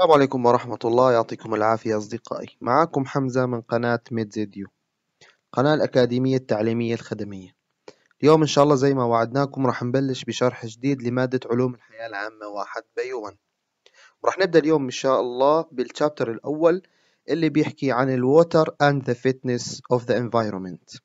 السلام عليكم ورحمة الله يعطيكم العافية أصدقائي معكم حمزة من قناة ميدزيديو قناة الأكاديمية التعليمية الخدمية اليوم إن شاء الله زي ما وعدناكم راح نبلش بشرح جديد لمادة علوم الحياة العامة واحد بيوان وراح نبدأ اليوم إن شاء الله بالشابتر الأول اللي بيحكي عن الووتر and the fitness of the environment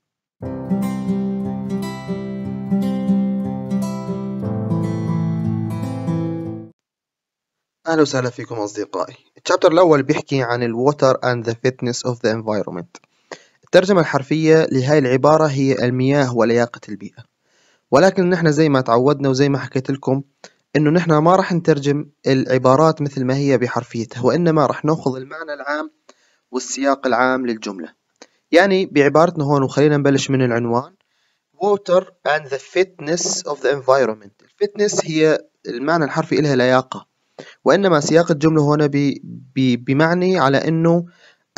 اهلا وسهلا فيكم اصدقائي الشابتر الاول بيحكي عن الوتر اند ذا فيتنس اوف ذا انفايرمنت الترجمة الحرفية لهاي العبارة هي المياه ولياقة البيئة ولكن نحن زي ما تعودنا وزي ما حكيت لكم انه نحن ما راح نترجم العبارات مثل ما هي بحرفيتها وانما راح ناخذ المعنى العام والسياق العام للجملة يعني بعبارتنا هون وخلينا نبلش من العنوان water and the fitness of the environment الفتنس هي المعنى الحرفي إلها لياقة وإنما سياق الجملة هنا بمعني على أنه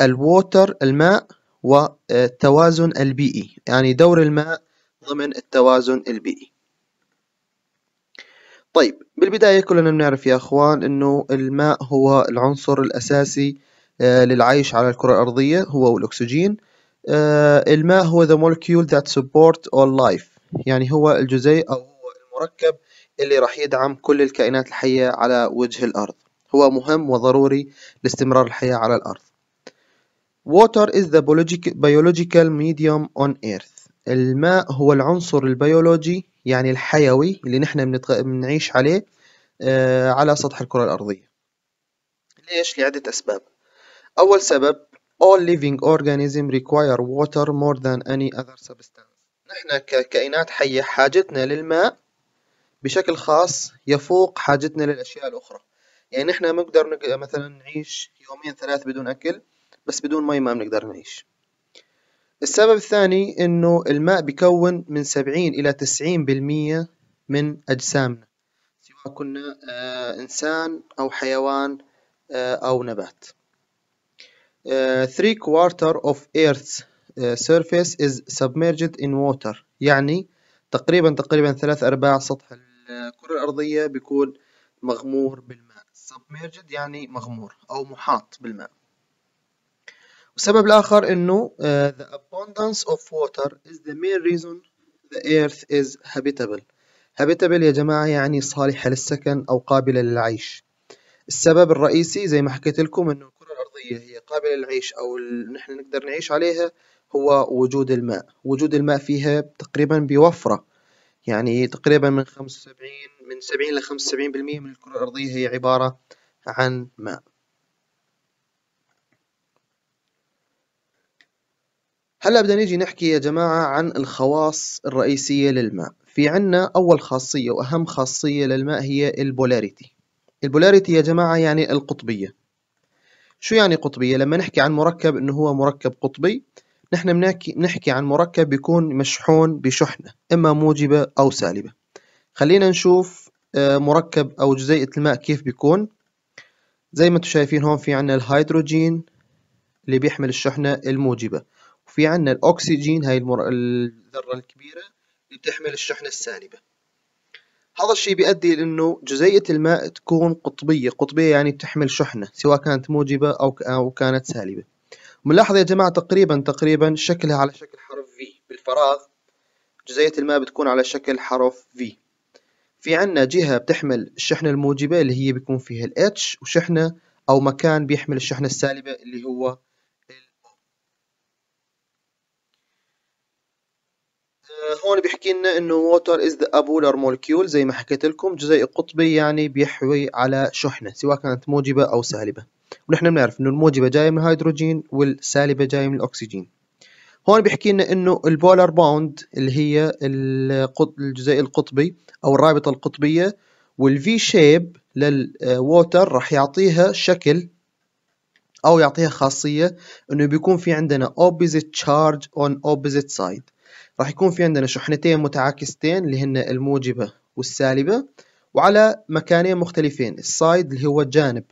الووتر الماء والتوازن البيئي يعني دور الماء ضمن التوازن البيئي طيب بالبداية كلنا بنعرف يا أخوان أنه الماء هو العنصر الأساسي آه، للعيش على الكرة الأرضية هو والأكسجين آه، الماء هو the molecule that support all life يعني هو الجزيء أو هو المركب اللي راح يدعم كل الكائنات الحية على وجه الأرض هو مهم وضروري لاستمرار الحياة على الأرض Water is the biological medium on earth الماء هو العنصر البيولوجي يعني الحيوي اللي نحن بنعيش عليه آه، على سطح الكرة الأرضية ليش؟ لعدة أسباب أول سبب all living organisms require water more than any other substance نحن ككائنات حية حاجتنا للماء بشكل خاص يفوق حاجتنا للأشياء الأخرى يعني نحن ما نقدر مثلا نعيش يومين ثلاث بدون أكل بس بدون مي ما بنقدر نعيش السبب الثاني إنه الماء بيكون من سبعين إلى تسعين بالمية من أجسامنا سواء كنا آه، إنسان أو حيوان آه، أو نبات 3 آه، quarter of Earth's surface is submerged in water يعني تقريبا تقريبا ثلاث أرباع سطح الكرة الأرضية بيكون مغمور بالماء submerged يعني مغمور أو محاط بالماء والسبب الآخر إنه uh, the abundance of water is the main reason the earth is habitable habitable يا جماعة يعني صالحة للسكن أو قابلة للعيش السبب الرئيسي زي ما حكيت لكم إنه الكرة الأرضية هي قابلة للعيش أو نحن نقدر نعيش عليها هو وجود الماء وجود الماء فيها تقريبا بوفرة يعني تقريبا من 75 من 70 ل 75% من الكرة الأرضية هي عبارة عن ماء هلا بدنا نيجي نحكي يا جماعة عن الخواص الرئيسية للماء في عنا أول خاصية وأهم خاصية للماء هي البولاريتي البولاريتي يا جماعة يعني القطبية شو يعني قطبية؟ لما نحكي عن مركب إنه هو مركب قطبي نحن بنحكي بنحكي عن مركب بيكون مشحون بشحنة إما موجبة أو سالبة خلينا نشوف آه، مركب أو جزيئة الماء كيف بيكون زي ما انتم شايفين هون في عنا الهيدروجين اللي بيحمل الشحنة الموجبة وفي عنا الأكسجين هاي المر... الذرة الكبيرة اللي بتحمل الشحنة السالبة هذا الشيء بيؤدي لأنه جزيئة الماء تكون قطبية قطبية يعني بتحمل شحنة سواء كانت موجبة أو, أو كانت سالبة ملاحظة يا جماعة تقريبا تقريبا شكلها على شكل حرف V بالفراغ جزيئة الماء بتكون على شكل حرف V في عنا جهة بتحمل الشحنة الموجبة اللي هي بيكون فيها ال H وشحنة أو مكان بيحمل الشحنة السالبة اللي هو هون بيحكي لنا انه water is the abular molecule زي ما حكيت لكم جزيء قطبي يعني بيحوي على شحنه سواء كانت موجبه او سالبه ونحن بنعرف انه الموجبه جايه من الهيدروجين والسالبه جايه من الاكسجين هون بيحكي لنا انه البولار باوند اللي هي الجزيء القطبي او الرابطه القطبيه والفي شيب للووتر راح يعطيها شكل او يعطيها خاصيه انه بيكون في عندنا opposite charge on opposite side راح يكون في عندنا شحنتين متعاكستين اللي هن الموجبه والسالبه وعلى مكانين مختلفين السايد اللي هو الجانب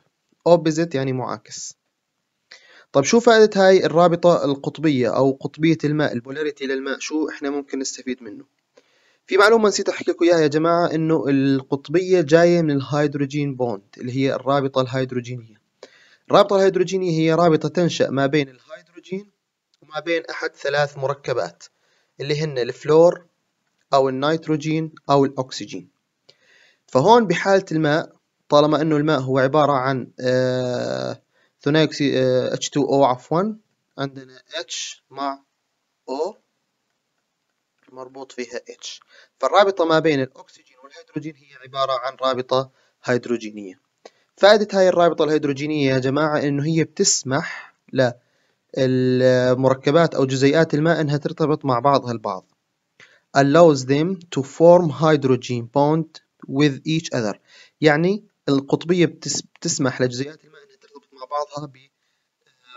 opposite يعني معاكس طب شو فائدة هاي الرابطة القطبية أو قطبية الماء البولاريتي للماء شو إحنا ممكن نستفيد منه في معلومة نسيت أحكي لكم إياها يا جماعة إنه القطبية جاية من الهيدروجين بوند اللي هي الرابطة الهيدروجينية الرابطة الهيدروجينية هي رابطة تنشأ ما بين الهيدروجين وما بين أحد ثلاث مركبات اللي هن الفلور أو النيتروجين أو الأكسجين فهون بحالة الماء طالما أنه الماء هو عبارة عن آه، ثنائي أكسي آه، H2O عفوا عندنا H مع O مربوط فيها H فالرابطة ما بين الأكسجين والهيدروجين هي عبارة عن رابطة هيدروجينية فائدة هاي الرابطة الهيدروجينية يا جماعة إنه هي بتسمح للمركبات أو جزيئات الماء إنها ترتبط مع بعضها البعض allows them to form hydrogen bond with each other يعني القطبية بتس... بتسمح لجزيئات الماء إنها ترتبط مع بعضها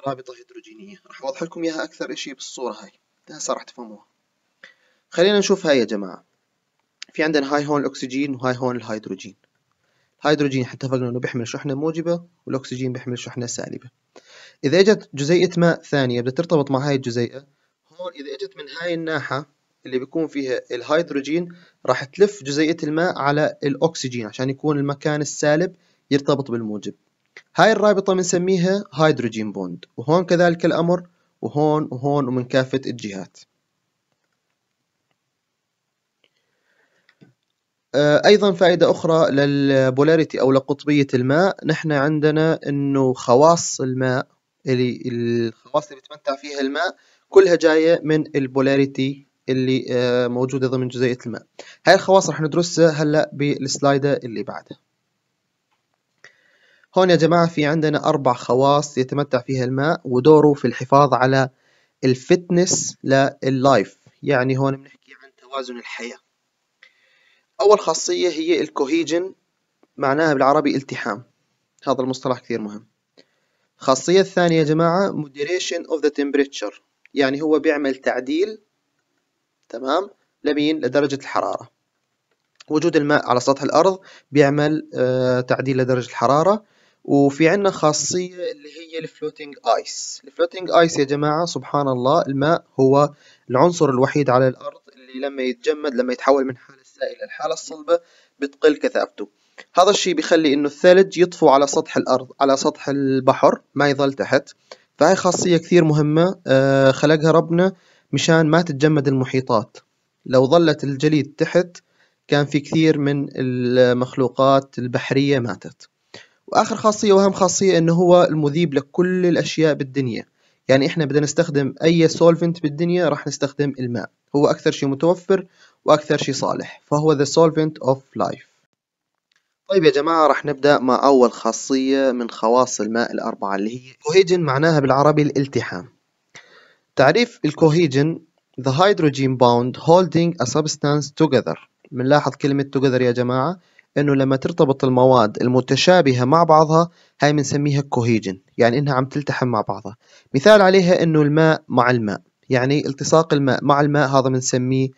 برابطة آه، هيدروجينية راح أوضح لكم إياها أكثر إشي بالصورة هاي هسا راح تفهموها خلينا نشوف هاي يا جماعة في عندنا هاي هون الأكسجين وهاي هون الهيدروجين الهيدروجين حتى اتفقنا إنه بيحمل شحنة موجبة والأكسجين بيحمل شحنة سالبة إذا إجت جزيئة ماء ثانية بدها ترتبط مع هاي الجزيئة هون إذا إجت من هاي الناحية اللي بيكون فيها الهيدروجين راح تلف جزيئة الماء على الأكسجين عشان يكون المكان السالب يرتبط بالموجب هاي الرابطة بنسميها هيدروجين بوند وهون كذلك الأمر وهون وهون ومن كافة الجهات آه، أيضا فائدة أخرى للبولاريتي أو لقطبية الماء نحن عندنا أنه خواص الماء اللي الخواص اللي بيتمتع فيها الماء كلها جاية من البولاريتي اللي آه، موجودة ضمن جزيئة الماء هاي الخواص رح ندرسها هلأ بالسلايدة اللي بعدها هون يا جماعة في عندنا أربع خواص يتمتع فيها الماء ودوره في الحفاظ على الفتنس لللايف يعني هون بنحكي عن توازن الحياة أول خاصية هي الكوهيجن معناها بالعربي التحام هذا المصطلح كثير مهم الخاصية الثانية يا جماعة moderation of the temperature يعني هو بيعمل تعديل تمام لمين لدرجة الحرارة وجود الماء على سطح الأرض بيعمل آه، تعديل لدرجة الحرارة وفي عنا خاصية اللي هي الفلوتينج آيس الفلوتينج آيس يا جماعة سبحان الله الماء هو العنصر الوحيد على الأرض اللي لما يتجمد لما يتحول من حالة سائلة لحالة صلبة بتقل كثافته هذا الشيء بيخلي إنه الثلج يطفو على سطح الأرض على سطح البحر ما يظل تحت فهي خاصية كثير مهمة آه، خلقها ربنا مشان ما تتجمد المحيطات لو ظلت الجليد تحت كان في كثير من المخلوقات البحرية ماتت وآخر خاصية وأهم خاصية أنه هو المذيب لكل الأشياء بالدنيا يعني إحنا بدنا نستخدم أي سولفنت بالدنيا راح نستخدم الماء هو أكثر شيء متوفر وأكثر شيء صالح فهو the solvent of life طيب يا جماعة راح نبدأ مع أول خاصية من خواص الماء الأربعة اللي هي كوهيجن معناها بالعربي الالتحام تعريف الكوهيجن the hydrogen bond holding a substance together بنلاحظ كلمة together يا جماعة انه لما ترتبط المواد المتشابهة مع بعضها هاي بنسميها كوهيجن يعني انها عم تلتحم مع بعضها مثال عليها انه الماء مع الماء يعني التصاق الماء مع الماء هذا بنسميه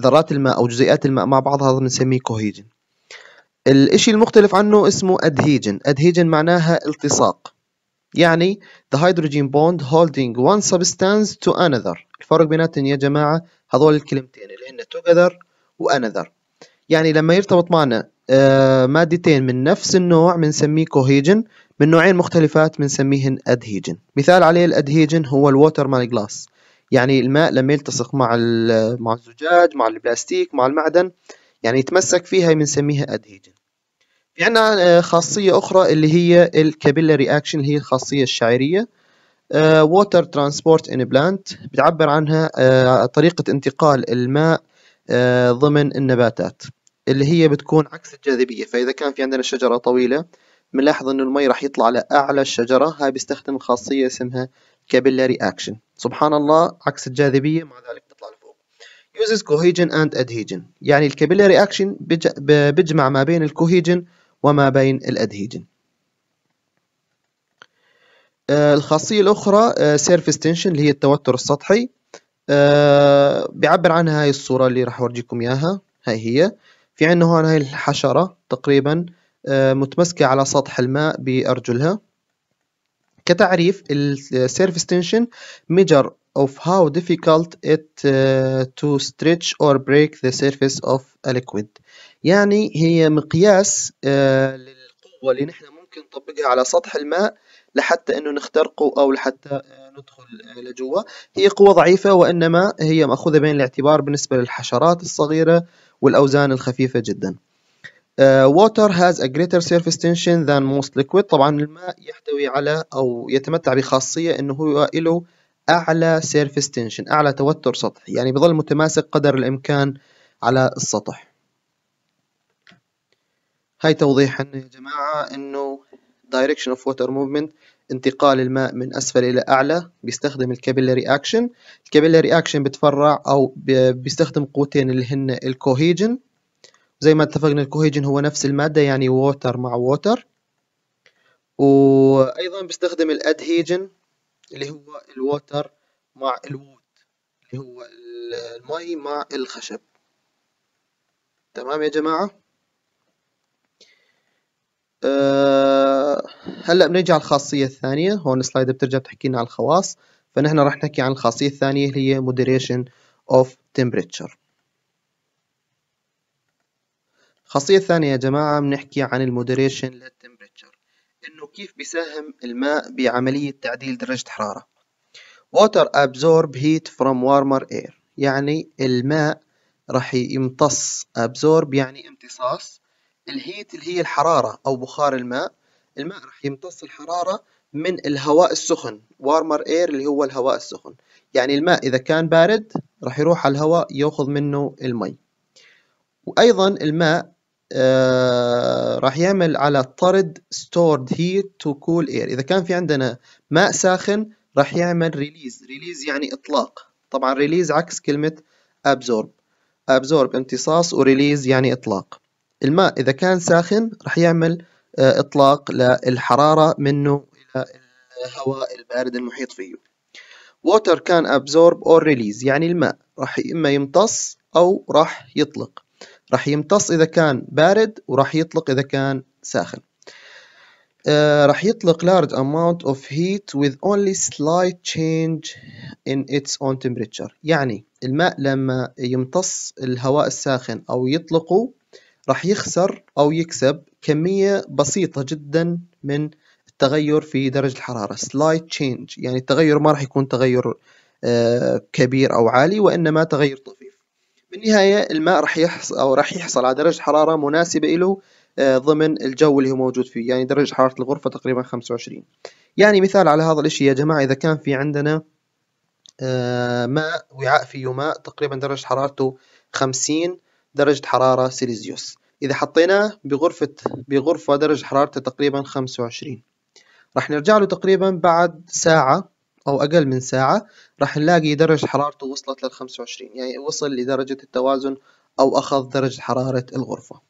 ذرات الماء او جزيئات الماء مع بعضها هذا بنسميه كوهيجن الاشي المختلف عنه اسمه ادهيجن ادهيجن معناها التصاق يعني the hydrogen bond holding one substance to another الفرق بيناتهم يا جماعة هذول الكلمتين اللي هن together و another يعني لما يرتبط معنا آه، مادتين من نفس النوع بنسميه كوهيجن من نوعين مختلفات بنسميهن adhesion مثال عليه الادهيجن هو الووتر مال جلاس يعني الماء لما يلتصق مع مع الزجاج مع البلاستيك مع المعدن يعني يتمسك فيها بنسميها adhesion في عندنا آه، خاصية أخرى اللي هي الكابيلاري أكشن اللي هي الخاصية الشعيرية ووتر ترانسبورت ان بلانت بتعبر عنها آه، طريقة انتقال الماء آه، ضمن النباتات اللي هي بتكون عكس الجاذبية فإذا كان في عندنا شجرة طويلة بنلاحظ إنه المي راح يطلع لأعلى الشجرة هاي بيستخدم خاصية اسمها كابيلاري أكشن سبحان الله عكس الجاذبية مع ذلك بتطلع لفوق uses cohesion and adhesion يعني الكابيلاري أكشن بيجمع ما بين الكوهيجن وما بين الأدهيجن آه، الخاصية الأخرى سيرفيس آه، تنشن اللي هي التوتر السطحي آه، بيعبر عنها هاي الصورة اللي راح أورجيكم إياها هاي هي في عندنا هون هاي الحشرة تقريبا متمسكة على سطح الماء بأرجلها كتعريف السيرفيس تنشن measure of how difficult it to stretch or break the surface of a liquid يعني هي مقياس آه، للقوة اللي نحن ممكن نطبقها على سطح الماء لحتى انه نخترقه او لحتى آه، ندخل آه، لجوا هي قوة ضعيفة وانما هي مأخوذة بين الاعتبار بالنسبة للحشرات الصغيرة والاوزان الخفيفة جدا water has a greater surface tension than most liquid طبعا الماء يحتوي على او يتمتع بخاصية انه هو له اعلى surface tension اعلى توتر سطحي يعني بظل متماسك قدر الامكان على السطح هاي توضيحا يا جماعة انه direction of water movement انتقال الماء من اسفل الى اعلى بيستخدم الكابيلاري اكشن الكابيلاري اكشن بتفرع او بيستخدم قوتين اللي هن الكوهيجن زي ما اتفقنا الكوهيجن هو نفس المادة يعني ووتر مع ووتر وايضا بيستخدم الادهيجن اللي هو الووتر مع الوود اللي هو المي مع الخشب تمام يا جماعه أه هلا بنرجع على الخاصيه الثانيه هون السلايد بترجع بتحكي لنا عن الخواص فنحن راح نحكي عن الخاصيه الثانيه اللي هي moderation of temperature الخاصيه الثانيه يا جماعه بنحكي عن المودريشن للتمبريتشر انه كيف بيساهم الماء بعمليه تعديل درجه حراره water absorb heat from warmer air يعني الماء راح يمتص absorb يعني امتصاص الهيت اللي هي الحرارة أو بخار الماء الماء راح يمتص الحرارة من الهواء السخن وارمر اير اللي هو الهواء السخن يعني الماء إذا كان بارد راح يروح على الهواء يأخذ منه المي وأيضا الماء آه راح يعمل على طرد stored heat to cool air إذا كان في عندنا ماء ساخن راح يعمل ريليز ريليز يعني إطلاق طبعا ريليز عكس كلمة absorb absorb امتصاص وريليز يعني إطلاق الماء إذا كان ساخن راح يعمل آه، إطلاق للحرارة منه إلى الهواء البارد المحيط فيه water can absorb or release يعني الماء راح إما يمتص أو راح يطلق راح يمتص إذا كان بارد وراح يطلق إذا كان ساخن آه راح يطلق large amount of heat with only slight change in its own temperature يعني الماء لما يمتص الهواء الساخن أو يطلقه راح يخسر أو يكسب كمية بسيطة جدا من التغير في درجة الحرارة سلايت تشينج يعني التغير ما راح يكون تغير آه، كبير أو عالي وإنما تغير طفيف بالنهاية الماء راح يحصل أو راح يحصل على درجة حرارة مناسبة له آه، ضمن الجو اللي هو موجود فيه يعني درجة حرارة الغرفة تقريبا 25 يعني مثال على هذا الاشي يا جماعة إذا كان في عندنا آه، ماء وعاء فيه ماء تقريبا درجة حرارته 50 درجة حرارة سيليزيوس إذا حطيناه بغرفة بغرفة درجة حرارته تقريبا 25 راح نرجع له تقريبا بعد ساعة أو أقل من ساعة راح نلاقي درجة حرارته وصلت لل 25 يعني وصل لدرجة التوازن أو أخذ درجة حرارة الغرفة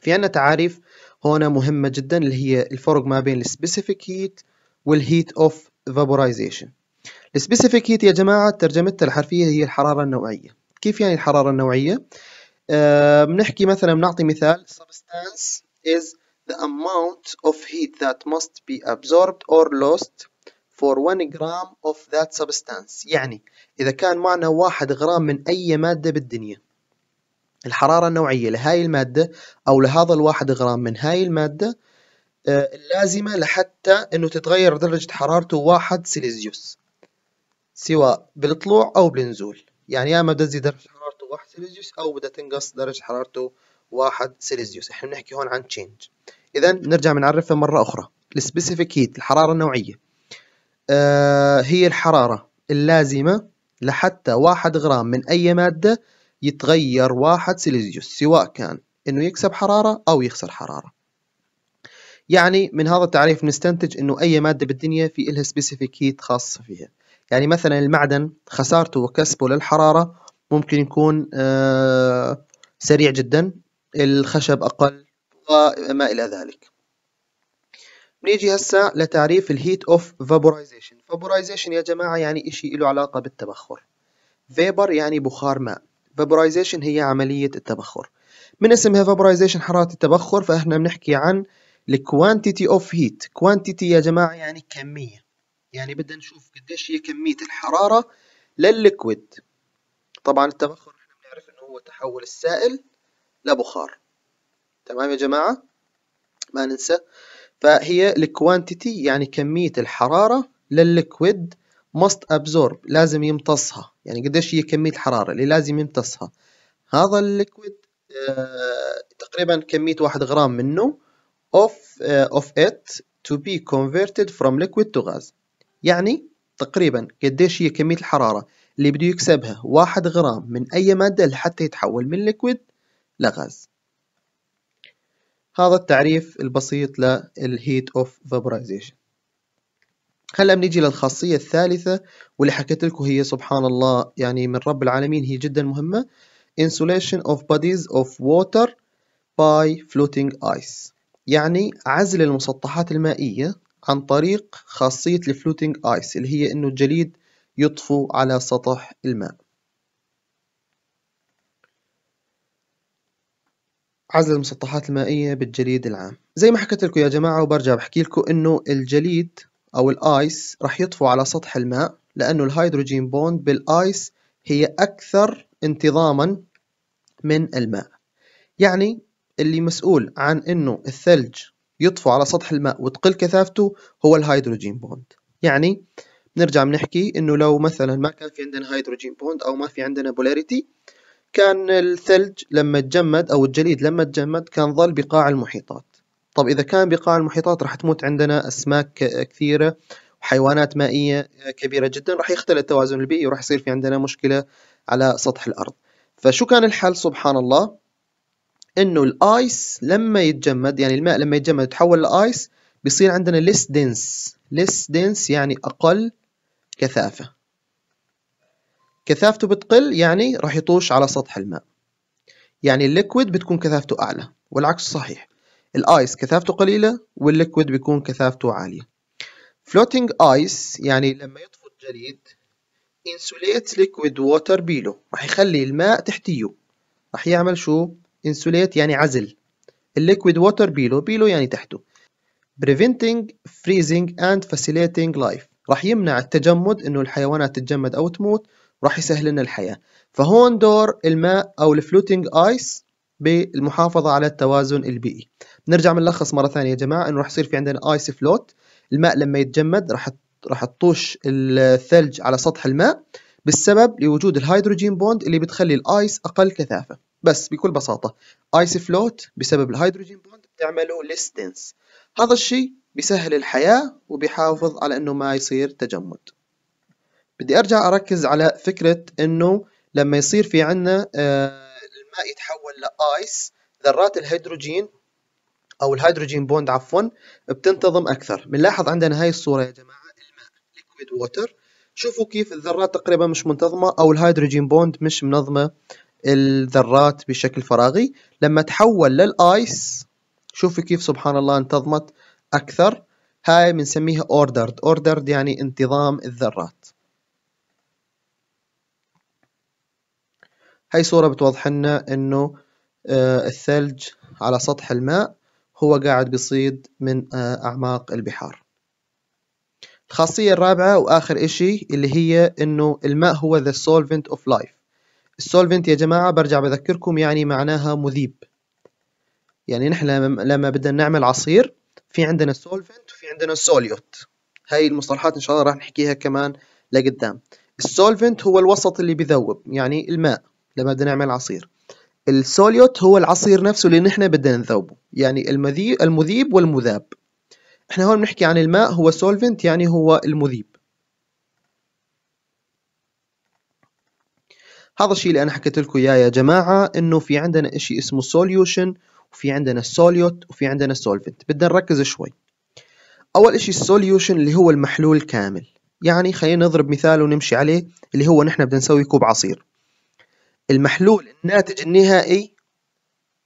في عنا تعاريف هنا مهمة جدا اللي هي الفرق ما بين السبيسيفيك هيت والهيت اوف فابورايزيشن السبيسيفيك هيت يا جماعة ترجمتها الحرفية هي الحرارة النوعية كيف يعني الحرارة النوعية؟ آه بنحكي مثلا بنعطي مثال substance is the amount of heat that must be absorbed or lost for one gram of that substance يعني إذا كان معنا واحد غرام من أي مادة بالدنيا الحرارة النوعية لهاي المادة أو لهذا الواحد غرام من هاي المادة آه، اللازمة لحتى أنه تتغير درجة حرارته واحد سيليزيوس سواء بالطلوع أو بالنزول يعني يا اما بدها تزيد درجه حرارته واحد سيليزيوس او بدها تنقص درجه حرارته واحد سيليزيوس احنا بنحكي هون عن تشينج اذا نرجع بنعرفها مره اخرى السبيسيفيك هيت الحراره النوعيه آه هي الحراره اللازمه لحتى واحد غرام من اي ماده يتغير واحد سيليزيوس سواء كان انه يكسب حراره او يخسر حراره يعني من هذا التعريف نستنتج انه اي ماده بالدنيا في الها سبيسيفيك هيت خاصه فيها يعني مثلا المعدن خسارته وكسبه للحرارة ممكن يكون آه، سريع جدا الخشب أقل وما إلى ذلك نيجي هسا لتعريف الهيت اوف فابورايزيشن فابورايزيشن يا جماعة يعني إشي له علاقة بالتبخر فيبر يعني بخار ماء فابورايزيشن هي عملية التبخر من اسمها فابورايزيشن حرارة التبخر فإحنا بنحكي عن الكوانتيتي اوف هيت كوانتيتي يا جماعة يعني كمية يعني بدنا نشوف قديش هي كمية الحرارة للليكويد طبعا التبخر احنا بنعرف انه هو تحول السائل لبخار تمام يا جماعة ما ننسى فهي الكوانتيتي يعني كمية الحرارة للليكويد must absorb لازم يمتصها يعني قديش هي كمية الحرارة اللي لازم يمتصها هذا الليكويد آه، تقريبا كمية واحد غرام منه of آه، of it to be converted from liquid to gas يعني تقريبا قديش هي كمية الحرارة اللي بده يكسبها واحد غرام من أي مادة لحتى يتحول من ليكويد لغاز هذا التعريف البسيط للهيت اوف فابورايزيشن هلا بنيجي للخاصية الثالثة واللي حكيت لكم هي سبحان الله يعني من رب العالمين هي جدا مهمة insulation of bodies of water by floating ice يعني عزل المسطحات المائية عن طريق خاصية الفلوتينج آيس اللي هي إنه الجليد يطفو على سطح الماء عزل المسطحات المائية بالجليد العام زي ما حكيت لكم يا جماعة وبرجع بحكي لكم إنه الجليد أو الآيس رح يطفو على سطح الماء لأنه الهيدروجين بوند بالآيس هي أكثر انتظاما من الماء يعني اللي مسؤول عن إنه الثلج يطفو على سطح الماء وتقل كثافته هو الهيدروجين بوند يعني بنرجع بنحكي انه لو مثلا ما كان في عندنا هيدروجين بوند او ما في عندنا بولاريتي كان الثلج لما تجمد او الجليد لما تجمد كان ظل بقاع المحيطات طب اذا كان بقاع المحيطات راح تموت عندنا اسماك كثيره وحيوانات مائيه كبيره جدا راح يختل التوازن البيئي وراح يصير في عندنا مشكله على سطح الارض فشو كان الحل سبحان الله انه الايس لما يتجمد يعني الماء لما يتجمد يتحول لايس بيصير عندنا less dense less dense يعني اقل كثافه كثافته بتقل يعني راح يطوش على سطح الماء يعني الليكويد بتكون كثافته اعلى والعكس صحيح الايس كثافته قليله والليكويد بيكون كثافته عاليه floating ice يعني لما يطفو الجليد insulates liquid water below راح يخلي الماء تحتيه راح يعمل شو insulate يعني عزل الليكويد ووتر بيلو بيلو يعني تحته preventing freezing and facilitating life راح يمنع التجمد انه الحيوانات تتجمد او تموت راح يسهل لنا الحياه فهون دور الماء او الفلوتينج ايس بالمحافظه على التوازن البيئي نرجع بنلخص مره ثانيه يا جماعه انه راح يصير في عندنا ايس فلوت الماء لما يتجمد راح راح تطوش الثلج على سطح الماء بالسبب لوجود الهيدروجين بوند اللي بتخلي الايس اقل كثافه بس بكل بساطة ايس فلوت بسبب الهيدروجين بوند بتعمله less هذا الشيء بيسهل الحياة وبيحافظ على انه ما يصير تجمد بدي ارجع اركز على فكرة انه لما يصير في عنا آه، الماء يتحول لايس ذرات الهيدروجين او الهيدروجين بوند عفوا بتنتظم اكثر بنلاحظ عندنا هاي الصورة يا جماعة الماء ليكويد ووتر شوفوا كيف الذرات تقريبا مش منتظمة او الهيدروجين بوند مش منظمة الذرات بشكل فراغي لما تحول للايس شوفوا كيف سبحان الله انتظمت اكثر هاي بنسميها اوردرد اوردرد يعني انتظام الذرات هاي صورة بتوضح لنا انه آه، الثلج على سطح الماء هو قاعد بيصيد من آه، اعماق البحار الخاصية الرابعة واخر اشي اللي هي انه الماء هو the solvent of life السولفنت يا جماعة برجع بذكركم يعني معناها مذيب يعني نحن لما بدنا نعمل عصير في عندنا السولفنت وفي عندنا السوليوت هاي المصطلحات إن شاء الله راح نحكيها كمان لقدام السولفنت هو الوسط اللي بذوب يعني الماء لما بدنا نعمل عصير السوليوت هو العصير نفسه اللي نحن بدنا نذوبه يعني المذيب, المذيب والمذاب احنا هون بنحكي عن الماء هو سولفنت يعني هو المذيب هذا الشيء اللي انا حكيت لكم اياه يا جماعه انه في عندنا شيء اسمه سوليوشن وفي عندنا سوليوت وفي عندنا سولفنت بدنا نركز شوي اول شيء السوليوشن اللي هو المحلول الكامل يعني خلينا نضرب مثال ونمشي عليه اللي هو نحن بدنا نسوي كوب عصير المحلول الناتج النهائي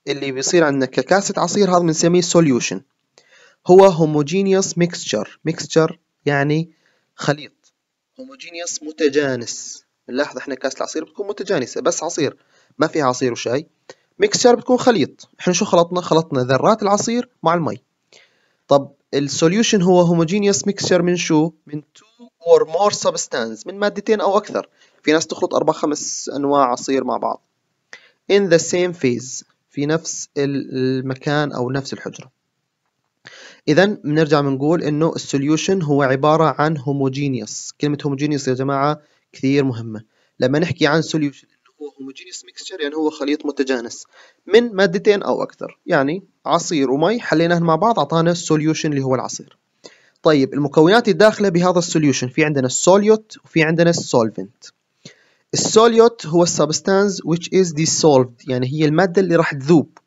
اللي بيصير عندنا ككاسة عصير هذا بنسميه سوليوشن هو هوموجينيوس ميكستشر ميكستشر يعني خليط هوموجينيوس متجانس نلاحظ احنا كاس العصير بتكون متجانسه بس عصير ما فيها عصير وشاي ميكسشر بتكون خليط احنا شو خلطنا خلطنا ذرات العصير مع المي طب السوليوشن هو هوموجينيوس ميكسشر من شو من تو اور مور سبستانس من مادتين او اكثر في ناس تخلط اربع خمس انواع عصير مع بعض in the same phase في نفس المكان او نفس الحجره اذا بنرجع بنقول انه السوليوشن هو عباره عن هوموجينيوس كلمه هوموجينيوس يا جماعه كثير مهمة لما نحكي عن سوليوشن هو هوموجينيوس ميكستشر يعني هو خليط متجانس من مادتين او اكثر يعني عصير ومي حليناهن مع بعض اعطانا السوليوشن اللي هو العصير طيب المكونات الداخله بهذا السوليوشن في عندنا السوليوت وفي عندنا السولفنت السوليوت هو السبستانز which is dissolved يعني هي الماده اللي راح تذوب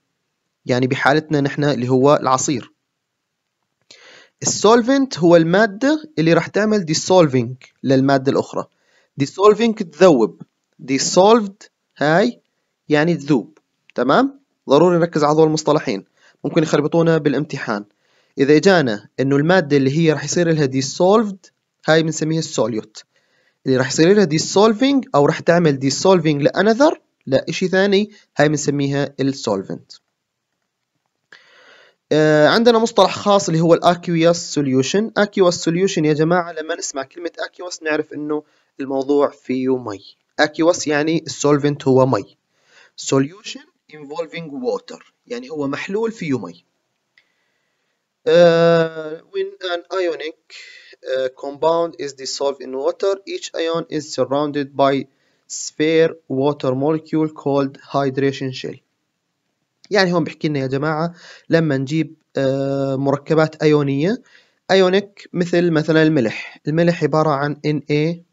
يعني بحالتنا نحن اللي هو العصير السولفنت هو الماده اللي راح تعمل dissolving للماده الاخرى dissolving تذوب dissolved هاي يعني تذوب تمام ضروري نركز على هذول المصطلحين ممكن يخربطونا بالامتحان اذا اجانا انه الماده اللي هي راح يصير لها dissolved هاي بنسميها السوليوت اللي راح يصير لها dissolving او راح تعمل dissolving لانذر لا شيء ثاني هاي بنسميها السولفنت آه، عندنا مصطلح خاص اللي هو الاكيوس سوليوشن اكيوس سوليوشن يا جماعه لما نسمع كلمه اكيوس نعرف انه الموضوع فيه مي aqueous يعني solvent هو مي solution involving water يعني هو محلول فيه مي Uh, when an ionic uh, compound is dissolved in water, each ion is surrounded by sphere water molecule called hydration shell. يعني هون بحكي لنا يا جماعة لما نجيب uh, مركبات أيونية أيونيك مثل مثلا الملح الملح عبارة عن Na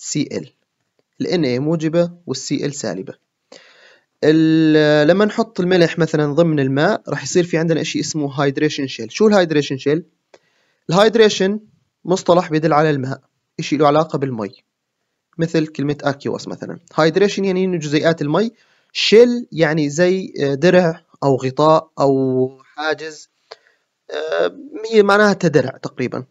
Cl ال Na إيه موجبة CL سالبة لما نحط الملح مثلا ضمن الماء راح يصير في عندنا شيء اسمه هايدريشن شيل شو الهايدريشن شيل الهايدريشن مصطلح بيدل على الماء شيء له علاقة بالمي مثل كلمة أكيوس مثلا هايدريشن يعني إنه جزيئات المي شيل يعني زي آه، درع أو غطاء أو حاجز هي آه، معناها تدرع تقريبا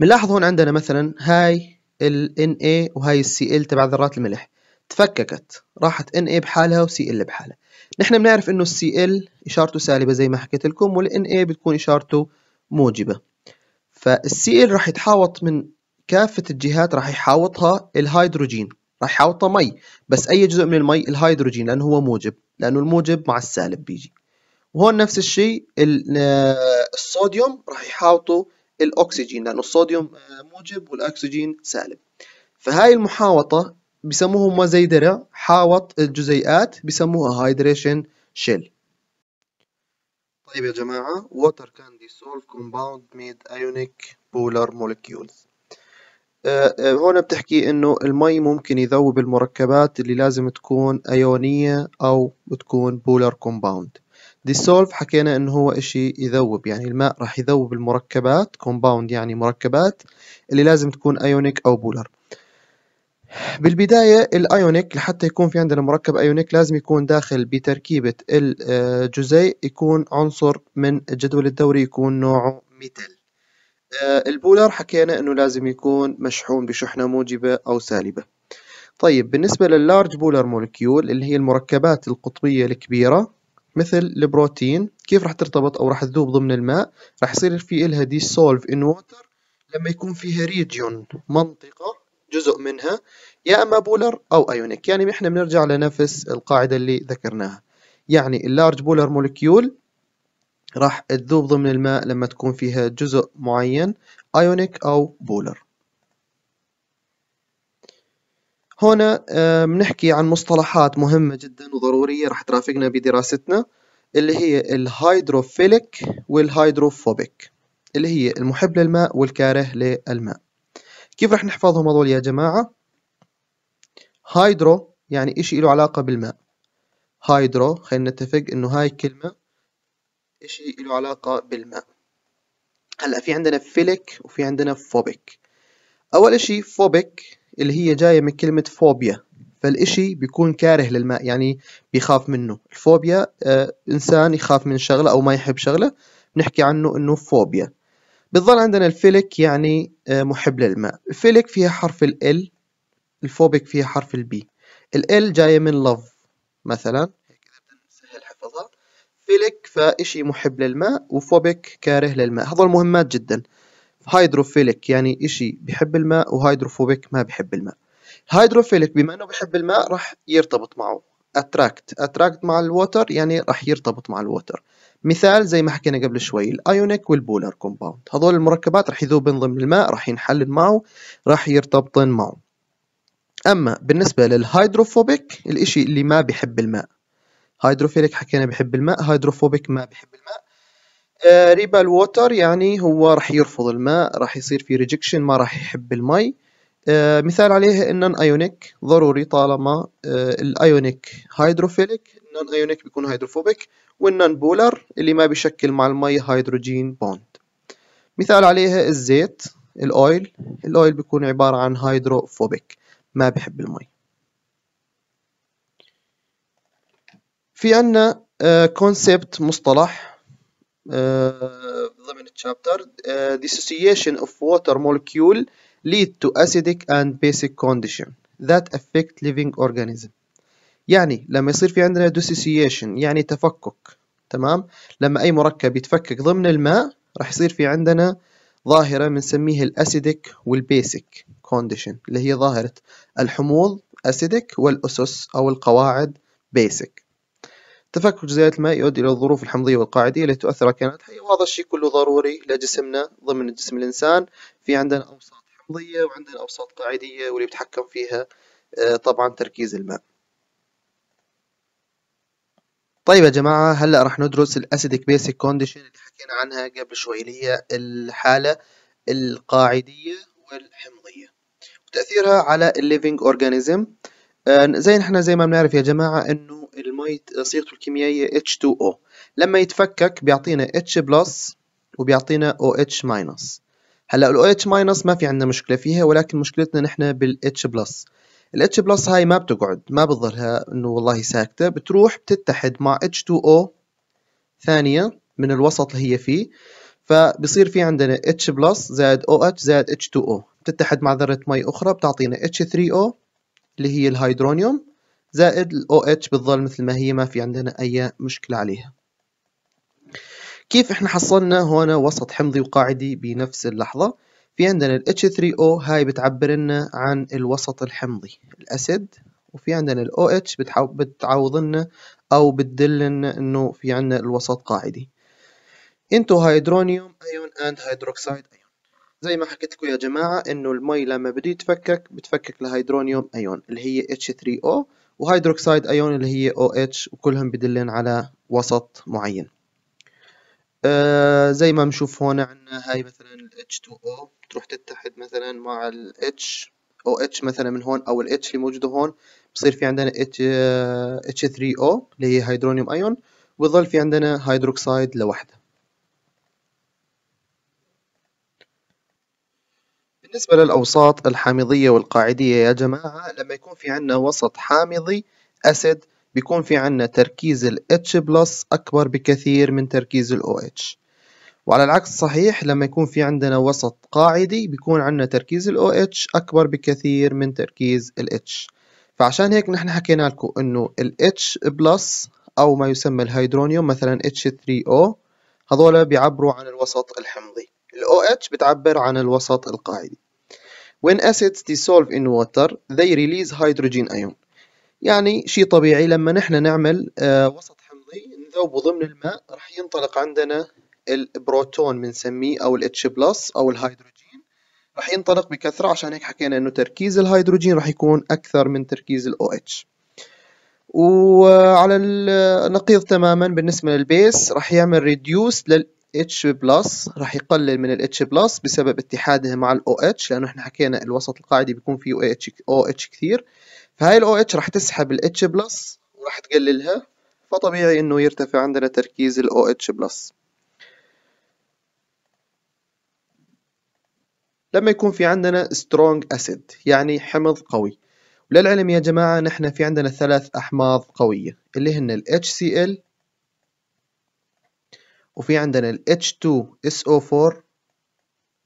بنلاحظ هون عندنا مثلا هاي ال Na وهي السي ال تبع ذرات الملح تفككت راحت Na بحالها وسي ال بحالها نحن بنعرف انه السي ال اشارته سالبة زي ما حكيت لكم والان Na بتكون اشارته موجبة فالسي ال راح يتحاوط من كافة الجهات راح يحاوطها الهيدروجين راح يحاوطها مي بس اي جزء من المي الهيدروجين لانه هو موجب لانه الموجب مع السالب بيجي وهون نفس الشيء آه، الصوديوم راح يحاوطه الاكسجين لانه الصوديوم آه، موجب والاكسجين سالب فهاي المحاوطه بسموها ما زي درع حاوط الجزيئات بسموها هايدريشن شيل طيب يا جماعة water can dissolve compound made ionic polar molecules آه، آه، هون بتحكي انه المي ممكن يذوب المركبات اللي لازم تكون ايونية او بتكون بولر كومباوند ديسولف حكينا انه هو اشي يذوب يعني الماء راح يذوب المركبات كومباوند يعني مركبات اللي لازم تكون ايونيك او بولر بالبداية الايونيك لحتى يكون في عندنا مركب ايونيك لازم يكون داخل بتركيبة الجزيء آه، يكون عنصر من الجدول الدوري يكون نوعه ميتال آه، البولر حكينا انه لازم يكون مشحون بشحنة موجبة او سالبة طيب بالنسبة لللارج بولر مولكيول اللي هي المركبات القطبية الكبيرة مثل البروتين كيف راح ترتبط او راح تذوب ضمن الماء راح يصير في إلها ديسولف ان ووتر لما يكون فيها ريجيون منطقة جزء منها يا اما بولر او ايونيك يعني احنا بنرجع لنفس القاعدة اللي ذكرناها يعني اللارج بولر مولكيول راح تذوب ضمن الماء لما تكون فيها جزء معين ايونيك او بولر هنا بنحكي عن مصطلحات مهمة جدا وضرورية رح ترافقنا بدراستنا اللي هي الهيدروفيليك والهيدروفوبيك اللي هي المحب للماء والكاره للماء كيف رح نحفظهم هذول يا جماعة؟ هيدرو يعني إشي له علاقة بالماء هيدرو خلينا نتفق إنه هاي كلمة إشي له علاقة بالماء هلأ في عندنا فيليك وفي عندنا فوبيك أول إشي فوبيك اللي هي جاية من كلمة فوبيا فالإشي بيكون كاره للماء يعني بيخاف منه الفوبيا آه إنسان يخاف من شغلة أو ما يحب شغلة بنحكي عنه إنه فوبيا بتظل عندنا الفيلك يعني آه محب للماء الفيلك فيها حرف ال الفوبيك فيها حرف البي ال جاية من لوف مثلا سهل حفظها فيلك فإشي محب للماء وفوبيك كاره للماء هذول مهمات جدا هيدروفيليك يعني إشي بحب الماء وهيدروفوبيك ما بحب الماء هيدروفيليك بما انه بحب الماء راح يرتبط معه اتراكت اتراكت مع الووتر يعني راح يرتبط مع الووتر مثال زي ما حكينا قبل شوي الايونيك والبولر كومباوند هذول المركبات راح يذوبن ضمن الماء راح ينحلن معه راح يرتبطن معه اما بالنسبه للهيدروفوبيك الاشي اللي ما بحب الماء هيدروفيليك حكينا بحب الماء هيدروفوبيك ما بحب الماء ريبا الووتر يعني هو راح يرفض الماء راح يصير في ريجكشن ما راح يحب المي آه، مثال عليه النون ايونيك ضروري طالما الايونيك هيدروفيليك النون ايونيك بيكون هيدروفوبيك والنون بولر اللي ما بيشكل مع المي هيدروجين بوند مثال عليها الزيت الاويل الاويل بيكون عبارة عن هيدروفوبيك ما بحب المي في عنا كونسبت آه، مصطلح ضمن uh, الشابتر uh, dissociation of water molecule lead to acidic and basic condition that affect living organism يعني لما يصير في عندنا dissociation يعني تفكك تمام لما أي مركب يتفكك ضمن الماء راح يصير في عندنا ظاهرة بنسميها الأسيدك والبيسك كونديشن اللي هي ظاهرة الحموض أسيدك والأسس أو القواعد بيسك تفكك جزيئات الماء يؤدي إلى الظروف الحمضية والقاعدية التي تؤثر على الكائنات الحية وهذا الشيء كله ضروري لجسمنا ضمن جسم الإنسان في عندنا أوساط حمضية وعندنا أوساط قاعدية واللي بيتحكم فيها آه، طبعا تركيز الماء طيب يا جماعة هلأ راح ندرس الأسيدك بيسك كونديشن اللي حكينا عنها قبل شوي اللي هي الحالة القاعدية والحمضية وتأثيرها على الليفينج أورجانيزم زي نحن زي ما بنعرف يا جماعة إنه المي صيغته الكيميائية H2O لما يتفكك بيعطينا H بلس وبيعطينا OH ماينس هلا ال OH ماينس ما في عندنا مشكلة فيها ولكن مشكلتنا نحن بال H بلس ال H بلس هاي ما بتقعد ما بتظلها انه والله ساكتة بتروح بتتحد مع H2O ثانية من الوسط اللي هي فيه فبصير في عندنا H بلس زائد OH زائد H2O بتتحد مع ذرة مي أخرى بتعطينا H3O اللي هي الهيدرونيوم زائد ال OH بتظل مثل ما هي ما في عندنا أي مشكلة عليها كيف احنا حصلنا هنا وسط حمضي وقاعدي بنفس اللحظة في عندنا ال H3O هاي بتعبر لنا عن الوسط الحمضي الأسيد وفي عندنا ال OH بتعوض لنا أو بتدل لنا إنه في عندنا الوسط قاعدي انتو هيدرونيوم أيون أند هيدروكسيد أيون زي ما حكيت لكم يا جماعة إنه المي لما بدي يتفكك بتفكك لهيدرونيوم أيون اللي هي H3O وهيدروكسيد ايون اللي هي او اتش وكلهم بدلين على وسط معين آه زي ما بنشوف هون عندنا هاي مثلا الاتش 2 او بتروح تتحد مثلا مع الاتش او اتش مثلا من هون او الاتش اللي موجوده هون بصير في عندنا اتش 3 او اللي هي هيدرونيوم ايون وبضل في عندنا هيدروكسيد لوحده بالنسبة للأوساط الحامضية والقاعدية يا جماعة لما يكون في عندنا وسط حامضي أسيد بيكون في عندنا تركيز ال H بلس أكبر بكثير من تركيز ال OH وعلى العكس صحيح لما يكون في عندنا وسط قاعدي بيكون عندنا تركيز ال OH أكبر بكثير من تركيز ال H فعشان هيك نحن حكينا لكم إنه ال H بلس أو ما يسمى الهيدرونيوم مثلا H3O هذول بيعبروا عن الوسط الحمضي ال OH بتعبر عن الوسط القاعدي When acids dissolve in water they release hydrogen ion يعني شيء طبيعي لما نحن نعمل آه، وسط حمضي نذوبه ضمن الماء راح ينطلق عندنا البروتون بنسميه او الاتش بلس او الهيدروجين راح ينطلق بكثرة عشان هيك حكينا انه تركيز الهيدروجين راح يكون اكثر من تركيز الاو اتش وعلى النقيض تماما بالنسبة للبيس راح يعمل ريديوس لل H بلس راح يقلل من H بلس بسبب اتحاده مع ال OH لانه احنا حكينا الوسط القاعدي بيكون فيه OH كثير فهاي ال OH راح تسحب H بلس وراح تقللها فطبيعي انه يرتفع عندنا تركيز ال OH بلس لما يكون في عندنا strong acid يعني حمض قوي وللعلم يا جماعة نحن في عندنا ثلاث أحماض قوية اللي هن ال HCl وفي عندنا ال H2SO4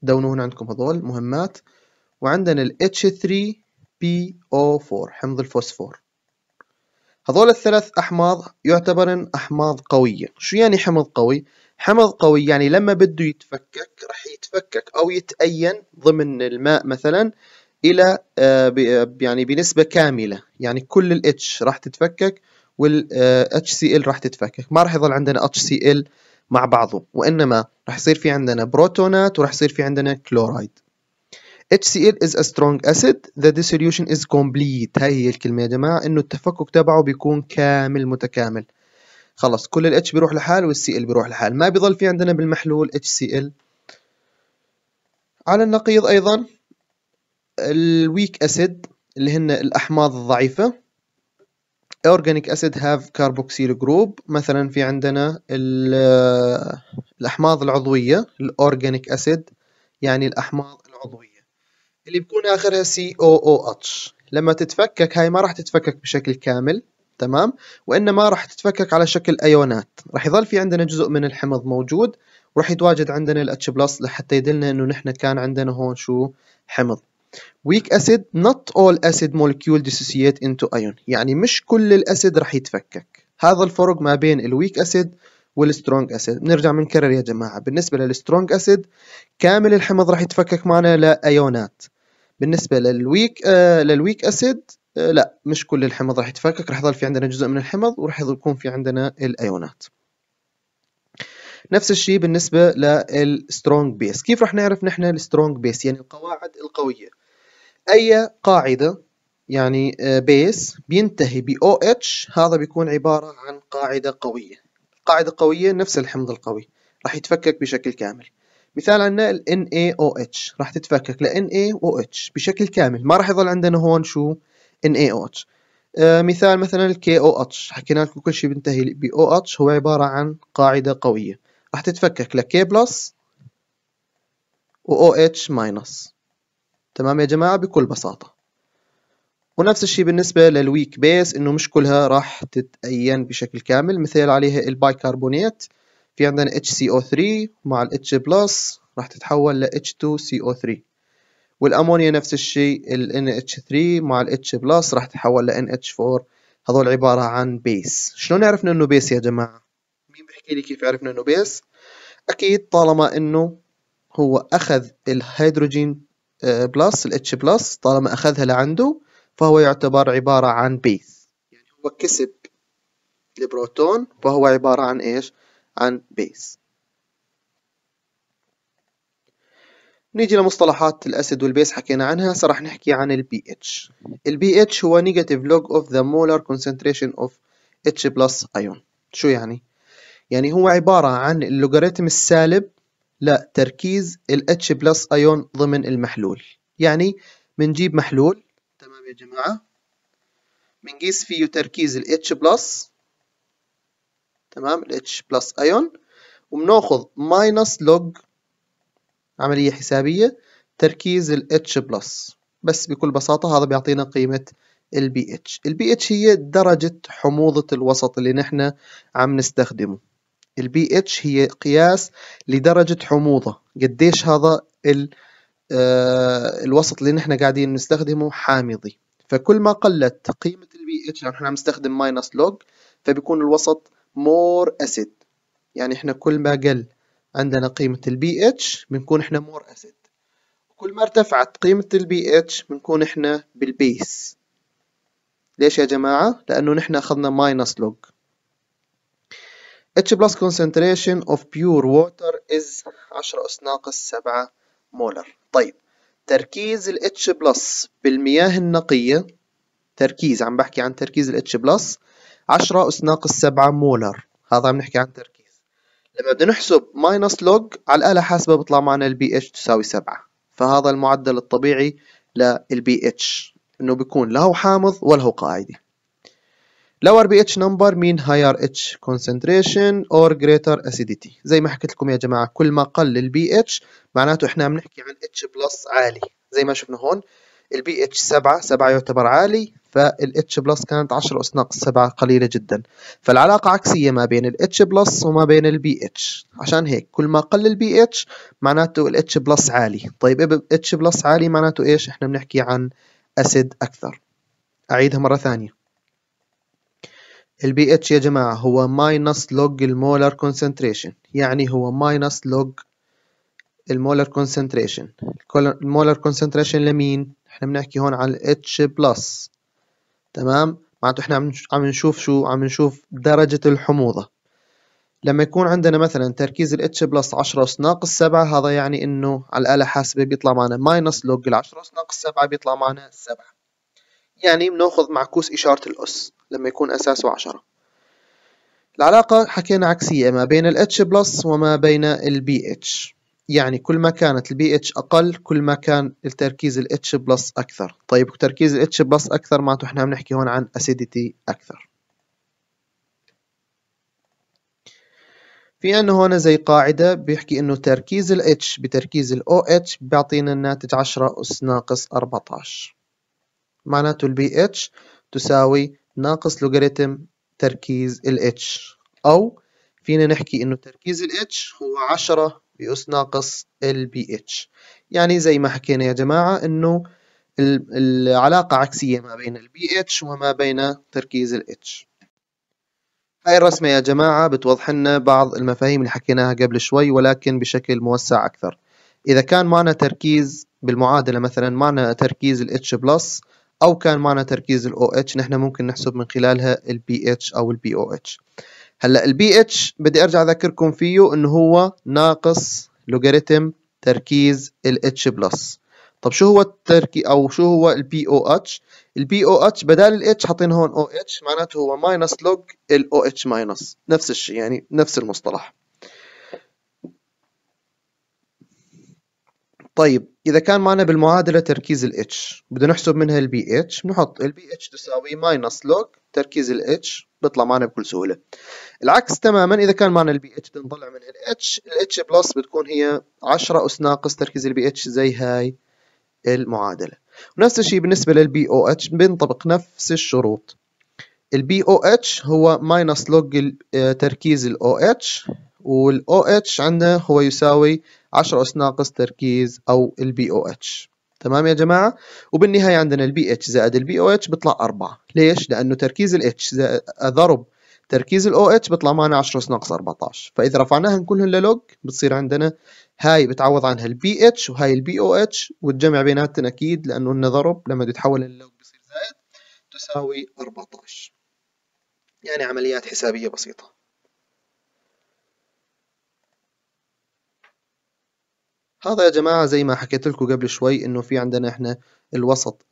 دونوا هنا عندكم هذول مهمات وعندنا ال H3PO4 حمض الفوسفور هذول الثلاث أحماض يعتبرن أحماض قوية شو يعني حمض قوي؟ حمض قوي يعني لما بده يتفكك رح يتفكك أو يتأين ضمن الماء مثلا إلى آه، يعني بنسبة كاملة يعني كل ال H راح تتفكك وال آه، HCl راح تتفكك ما راح يظل عندنا HCl مع بعضه وإنما رح يصير في عندنا بروتونات ورح يصير في عندنا كلورايد HCl is a strong acid the dissolution is complete هاي هي الكلمة يا جماعة إنه التفكك تبعه بيكون كامل متكامل خلص كل ال H بيروح لحال وال Cl بيروح لحال ما بيظل في عندنا بالمحلول HCl على النقيض أيضا الويك أسيد اللي هن الأحماض الضعيفة organic acid have carboxyl group مثلا في عندنا الاحماض العضويه organic acid يعني الاحماض العضويه اللي بيكون اخرها COOH لما تتفكك هاي ما راح تتفكك بشكل كامل تمام وانما راح تتفكك على شكل ايونات راح يظل في عندنا جزء من الحمض موجود وراح يتواجد عندنا الـ بلس لحتى يدلنا انه نحن كان عندنا هون شو حمض Weak acid, not all acid molecule dissociate into ion يعني مش كل الأسيد رح يتفكك هذا الفرق ما بين الويك أسيد والسترونج أسيد بنرجع بنكرر يا جماعة بالنسبة للسترونج أسيد كامل الحمض رح يتفكك معنا لأيونات بالنسبة للويك آه للويك أسيد آه لا مش كل الحمض رح يتفكك رح يضل في عندنا جزء من الحمض ورح يكون في عندنا الأيونات نفس الشيء بالنسبة للسترونج بيس كيف رح نعرف نحن السترونج بيس يعني القواعد القوية أي قاعدة يعني بيس آه، بينتهي ب OH هذا بيكون عبارة عن قاعدة قوية قاعدة قوية نفس الحمض القوي راح يتفكك بشكل كامل مثال عندنا ال NaOH راح تتفكك ل NaOH بشكل كامل ما راح يظل عندنا هون شو NaOH آه، مثال مثلا ال KOH حكينا لكم كل شيء بينتهي ب OH هو عبارة عن قاعدة قوية راح تتفكك لك كي بلس و او اتش ماينس تمام يا جماعة بكل بساطة ونفس الشيء بالنسبة للويك بيس إنه مش كلها راح تتأين بشكل كامل مثال عليها البايكربونات في عندنا اتش سي او 3 مع الاتش بلس راح تتحول ل اتش 2 سي او والأمونيا نفس الشيء ال ان اتش 3 مع الاتش بلس راح تتحول ل ان اتش 4 هذول عبارة عن بيس شلون نعرف إنه بيس يا جماعة احكي لي كيف عرفنا انه بيس اكيد طالما انه هو اخذ الهيدروجين آه، بلس الاتش بلس طالما اخذها لعنده فهو يعتبر عبارة عن بيث يعني هو كسب البروتون فهو عبارة عن ايش عن بيس نيجي لمصطلحات الاسيد والبيس حكينا عنها هسه راح نحكي عن البي اتش البي اتش هو نيجاتيف لوج اوف ذا مولر كونسنتريشن اوف اتش بلس ايون شو يعني يعني هو عبارة عن اللوغاريتم السالب لتركيز ال H بلس أيون ضمن المحلول يعني بنجيب محلول تمام يا جماعة بنقيس فيه تركيز ال H بلس تمام ال H بلس أيون وبناخذ ماينس لوج عملية حسابية تركيز ال H بلس بس بكل بساطة هذا بيعطينا قيمة ال pH ال pH هي درجة حموضة الوسط اللي نحن عم نستخدمه البي اتش هي قياس لدرجة حموضة قديش هذا ال آه، الوسط اللي نحن قاعدين نستخدمه حامضي فكل ما قلت قيمة البي يعني اتش نحن عم نستخدم ماينس لوج فبيكون الوسط مور اسيد يعني احنا كل ما قل عندنا قيمة البي اتش بنكون احنا مور اسيد وكل ما ارتفعت قيمة البي اتش بنكون احنا بالبيس ليش يا جماعة؟ لأنه نحن أخذنا ماينس لوج H plus concentration of pure water is 10 أس ناقص 7 مولر طيب تركيز ال H plus بالمياه النقية تركيز عم بحكي عن تركيز ال H plus 10 أس ناقص 7 مولر هذا عم نحكي عن تركيز لما بدنا نحسب minus log على الآلة حاسبة بيطلع معنا ال pH تساوي 7 فهذا المعدل الطبيعي لل pH انه بيكون لا هو حامض ولا هو قاعدي lower pH number mean higher H concentration or greater acidity زي ما حكيت لكم يا جماعة كل ما قل ال pH معناته احنا بنحكي عن H بلس عالي زي ما شفنا هون ال pH 7 7 يعتبر عالي فال H بلس كانت 10 أس ناقص 7 قليلة جدا فالعلاقة عكسية ما بين ال H بلس وما بين ال pH عشان هيك كل ما قل ال pH معناته ال H بلس عالي طيب H بلس عالي معناته ايش احنا بنحكي عن أسيد أكثر أعيدها مرة ثانية البي اتش يا جماعة هو ماينس لوج المولر كونسنتريشن يعني هو ماينس لوج المولر كونسنتريشن المولر كونسنتريشن لمين احنا بنحكي هون على الاتش بلس تمام معناته احنا عم نشوف شو عم نشوف درجة الحموضة لما يكون عندنا مثلا تركيز ال H بلس 10 أس ناقص 7 هذا يعني انه على الآلة حاسبة بيطلع معنا ماينس لوج ال 10 أس ناقص 7 بيطلع معنا 7 يعني بناخذ معكوس إشارة الأس لما يكون أساسه عشرة العلاقة حكينا عكسية ما بين ال H بلس وما بين ال BH يعني كل ما كانت ال BH أقل كل ما كان التركيز ال H بلس أكثر طيب تركيز ال H بلس أكثر معناته احنا بنحكي هون عن acidity أكثر في عنا هون زي قاعدة بيحكي أنه تركيز ال H بتركيز ال OH بيعطينا الناتج 10 أس ناقص 14 معناته ال BH تساوي ناقص لوغاريتم تركيز ال H أو فينا نحكي إنه تركيز ال H هو 10 بأس ناقص ال BH يعني زي ما حكينا يا جماعة إنه العلاقة عكسية ما بين ال BH وما بين تركيز ال H هاي الرسمة يا جماعة بتوضح لنا بعض المفاهيم اللي حكيناها قبل شوي ولكن بشكل موسع أكثر إذا كان معنا تركيز بالمعادلة مثلا معنا تركيز ال H بلس او كان معنا تركيز الاو اتش نحن ممكن نحسب من خلالها البي اتش او البي او اتش هلا البي اتش بدي ارجع اذكركم فيه انه هو ناقص لوغاريتم تركيز الاتش بلس طب شو هو التركي او شو هو البي او اتش البي او اتش بدال الاتش حاطين هون او اتش معناته هو ماينس لوج الاو اتش ماينس نفس الشيء يعني نفس المصطلح طيب اذا كان معنا بالمعادله تركيز ال H بدنا نحسب منها ال BH بنحط ال BH تساوي ماينس لوج تركيز ال H بيطلع معنا بكل سهوله العكس تماما اذا كان معنا ال BH بدنا نطلع منها ال H ال H بلس بتكون هي 10 اس ناقص تركيز ال BH زي هاي المعادله ونفس الشيء بالنسبه لل BOH بنطبق نفس الشروط ال BOH هو ماينس لوج آه، تركيز ال OH والاو اتش عندنا هو يساوي 10 اس ناقص تركيز او البي او اتش تمام يا جماعة وبالنهاية عندنا البي اتش زائد البي او اتش بيطلع 4 ليش لانه تركيز الاتش ضرب تركيز الاو اتش بيطلع معنا 10 اس ناقص 14 فاذا رفعناهم كلهم للوج بتصير عندنا هاي بتعوض عنها البي اتش وهاي البي او اتش والجمع بيناتهم اكيد لانه إنه ضرب لما بيتحول للوج بصير زائد تساوي 14 يعني عمليات حسابية بسيطة هذا يا جماعة زي ما حكيت لكم قبل شوي انه في عندنا احنا الوسط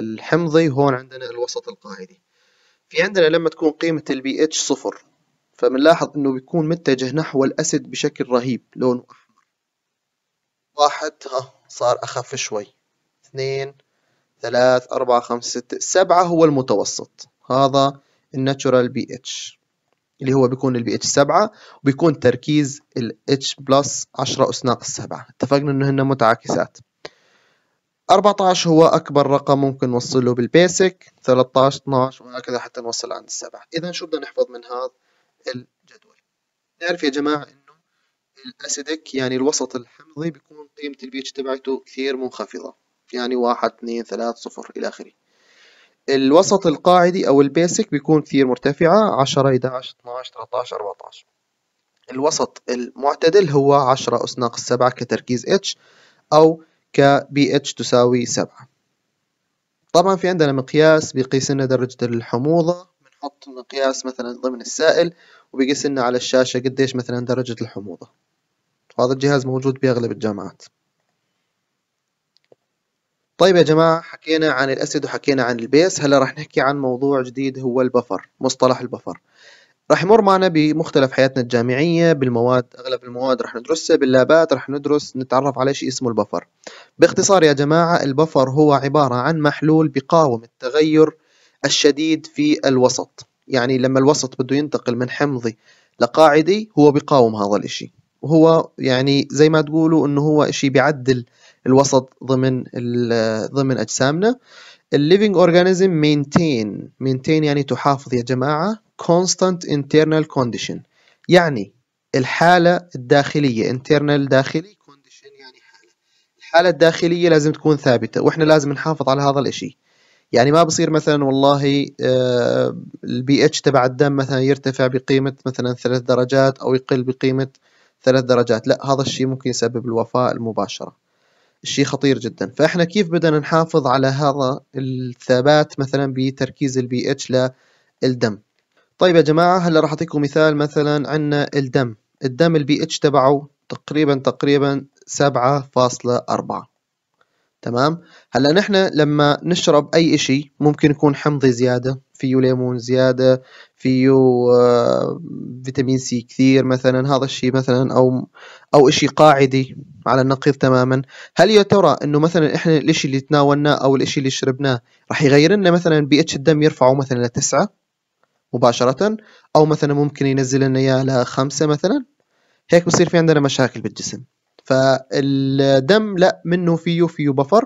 الحمضي هون عندنا الوسط القاعدي في عندنا لما تكون قيمة البي اتش صفر فبنلاحظ انه بيكون متجه نحو الاسد بشكل رهيب لونه احمر واحد ها صار اخف شوي اثنين ثلاث اربعة خمسة ستة سبعة هو المتوسط هذا الناتشورال بي اتش اللي هو بيكون البي اتش 7 وبيكون تركيز الاتش بلس 10 اس ناقص 7 اتفقنا إنه هن متعاكسات 14 هو أكبر رقم ممكن نوصله بالبيسك 13 12 وهكذا حتى نوصل عند السبعة إذا شو بدنا نحفظ من هذا الجدول نعرف يا جماعة إنه الأسيدك يعني الوسط الحمضي بيكون قيمة البي اتش تبعته كثير منخفضة يعني 1 2 3 صفر إلى آخره الوسط القاعدي أو البيسك بيكون كثير مرتفعة 10 11 12 13 14 الوسط المعتدل هو 10 أس ناقص 7 كتركيز اتش أو ك بي اتش تساوي 7 طبعا في عندنا مقياس بيقيس لنا درجة الحموضة بنحط مقياس مثلا ضمن السائل وبيقيس لنا على الشاشة قديش مثلا درجة الحموضة هذا الجهاز موجود بأغلب الجامعات طيب يا جماعة حكينا عن الأسيد وحكينا عن البيس هلا رح نحكي عن موضوع جديد هو البفر مصطلح البفر رح يمر معنا بمختلف حياتنا الجامعية بالمواد أغلب المواد رح ندرسها باللابات رح ندرس نتعرف على شيء اسمه البفر باختصار يا جماعة البفر هو عبارة عن محلول بقاوم التغير الشديد في الوسط يعني لما الوسط بده ينتقل من حمضي لقاعدي هو بقاوم هذا الاشي وهو يعني زي ما تقولوا انه هو اشي بيعدل الوسط ضمن ضمن اجسامنا الليفينج اورجانيزم مينتين مينتين يعني تحافظ يا جماعه كونستانت انترنال كونديشن يعني الحاله الداخليه انترنال داخلي كونديشن يعني حاله الحاله الداخليه لازم تكون ثابته واحنا لازم نحافظ على هذا الاشي يعني ما بصير مثلا والله آه، البي اتش تبع الدم مثلا يرتفع بقيمه مثلا ثلاث درجات او يقل بقيمه ثلاث درجات لا هذا الشيء ممكن يسبب الوفاه المباشره شيء خطير جدا فاحنا كيف بدنا نحافظ على هذا الثبات مثلا بتركيز البي اتش للدم طيب يا جماعة هلا راح اعطيكم مثال مثلا عندنا الدم الدم البي اتش تبعه تقريبا تقريبا 7.4 تمام هلا نحن لما نشرب أي إشي ممكن يكون حمضي زيادة فيه ليمون زيادة فيه آه، فيتامين سي كثير مثلا هذا الشيء مثلا او او شيء قاعدي على النقيض تماما هل يا ترى انه مثلا احنا الشيء اللي تناولناه او الشيء اللي شربناه راح يغير لنا مثلا بي اتش الدم يرفعه مثلا لتسعة مباشرة او مثلا ممكن ينزل لنا اياه لخمسة مثلا هيك بصير في عندنا مشاكل بالجسم فالدم لا منه فيه فيه بفر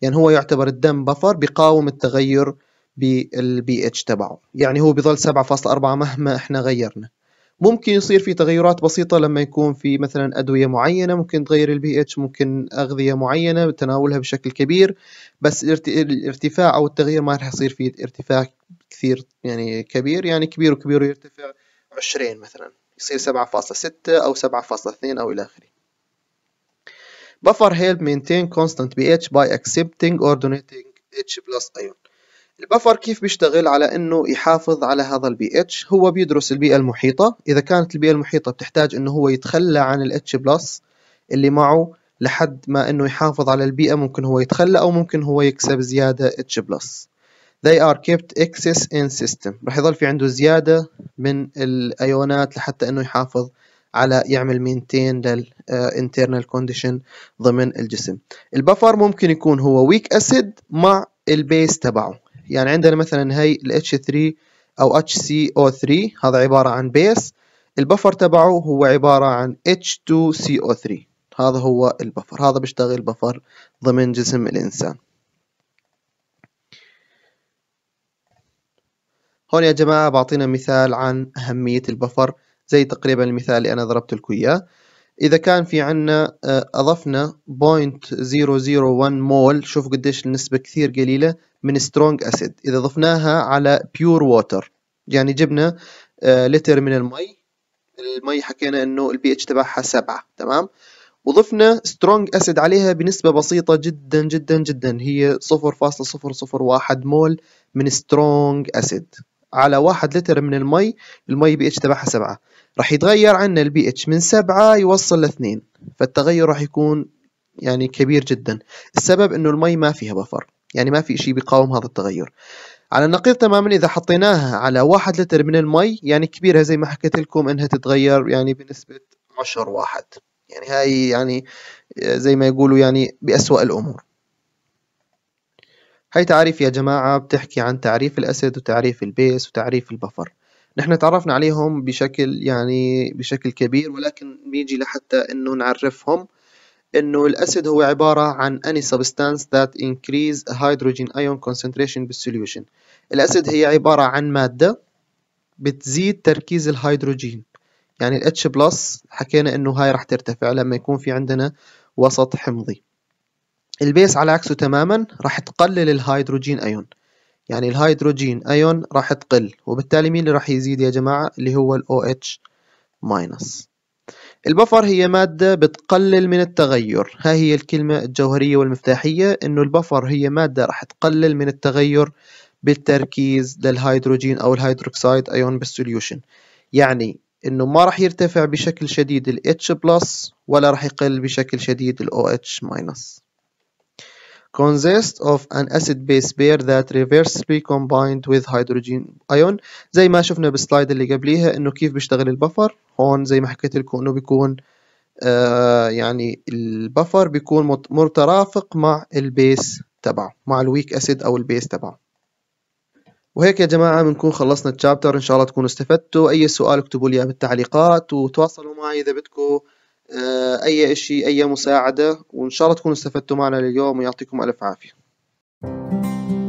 يعني هو يعتبر الدم بفر بيقاوم التغير بالبي اتش تبعه يعني هو بضل 7.4 مهما احنا غيرنا ممكن يصير في تغيرات بسيطة لما يكون في مثلا أدوية معينة ممكن تغير البي اتش ممكن أغذية معينة تناولها بشكل كبير بس الارتفاع أو التغيير ما رح يصير في ارتفاع كثير يعني كبير يعني كبير وكبير ويرتفع 20 مثلا يصير 7.6 أو 7.2 أو إلى آخره Buffer help maintain constant pH by accepting or donating H plus ion البفر كيف بيشتغل على انه يحافظ على هذا البي اتش هو بيدرس البيئه المحيطه اذا كانت البيئه المحيطه بتحتاج انه هو يتخلى عن الاتش بلس اللي معه لحد ما انه يحافظ على البيئه ممكن هو يتخلى او ممكن هو يكسب زياده اتش بلس they are kept excess in system راح يضل في عنده زياده من الايونات لحتى انه يحافظ على يعمل مينتين للانترنال كونديشن ضمن الجسم البفر ممكن يكون هو ويك اسيد مع البيس تبعه يعني عندنا مثلا هي ال H3 أو HCO3 هذا عبارة عن بيس البفر تبعه هو عبارة عن H2CO3 هذا هو البفر هذا بيشتغل بفر ضمن جسم الإنسان هون يا جماعة بعطينا مثال عن أهمية البفر زي تقريبا المثال اللي أنا ضربت لكم إياه إذا كان في عنا آه، أضفنا 0.001 مول شوف قديش النسبة كثير قليلة من سترونج اسيد اذا ضفناها على بيور ووتر يعني جبنا لتر آه، من المي المي حكينا انه البي اتش تبعها سبعة تمام وضفنا سترونج اسيد عليها بنسبة بسيطة جدا جدا جدا هي 0.001 مول من سترونج اسيد على واحد لتر من المي المي بي اتش تبعها سبعة راح يتغير عنا البي اتش من سبعة يوصل لاثنين فالتغير راح يكون يعني كبير جدا السبب انه المي ما فيها بفر يعني ما في شيء بيقاوم هذا التغير على النقيض تماما اذا حطيناها على واحد لتر من المي يعني كبيرها زي ما حكيت لكم انها تتغير يعني بنسبه 10 واحد يعني هاي يعني آه، زي ما يقولوا يعني بأسوأ الامور هاي تعريف يا جماعة بتحكي عن تعريف الأسد وتعريف البيس وتعريف البفر نحن تعرفنا عليهم بشكل يعني بشكل كبير ولكن بيجي لحتى انه نعرفهم إنه الأسيد هو عبارة عن any substance that increase hydrogen ion concentration بالسوليوشن الأسيد هي عبارة عن مادة بتزيد تركيز الهيدروجين يعني ال H بلس حكينا إنه هاي راح ترتفع لما يكون في عندنا وسط حمضي البيس على عكسه تماما راح تقلل الهيدروجين أيون يعني الهيدروجين أيون راح تقل وبالتالي مين اللي راح يزيد يا جماعة اللي هو ال OH minus البفر هي مادة بتقلل من التغير ها هي الكلمة الجوهرية والمفتاحية انه البفر هي مادة راح تقلل من التغير بالتركيز للهيدروجين او الهيدروكسيد ايون بالسوليوشن يعني انه ما راح يرتفع بشكل شديد الـ H ولا راح يقل بشكل شديد الـ OH consists of an acid-base pair that reversely combined with hydrogen ion زي ما شفنا بالسلايد اللي قبليها انه كيف بيشتغل البفر هون زي ما حكيت لكم انه بيكون آه يعني البفر بيكون مترافق مع البيس تبعه مع الويك اسيد او البيس تبعه وهيك يا جماعة بنكون خلصنا التشابتر إن شاء الله تكونوا استفدتوا أي سؤال اكتبوا لي بالتعليقات وتواصلوا معي إذا بدكم آه، أي إشي أي مساعدة وإن شاء الله تكونوا استفدتوا معنا لليوم ويعطيكم ألف عافية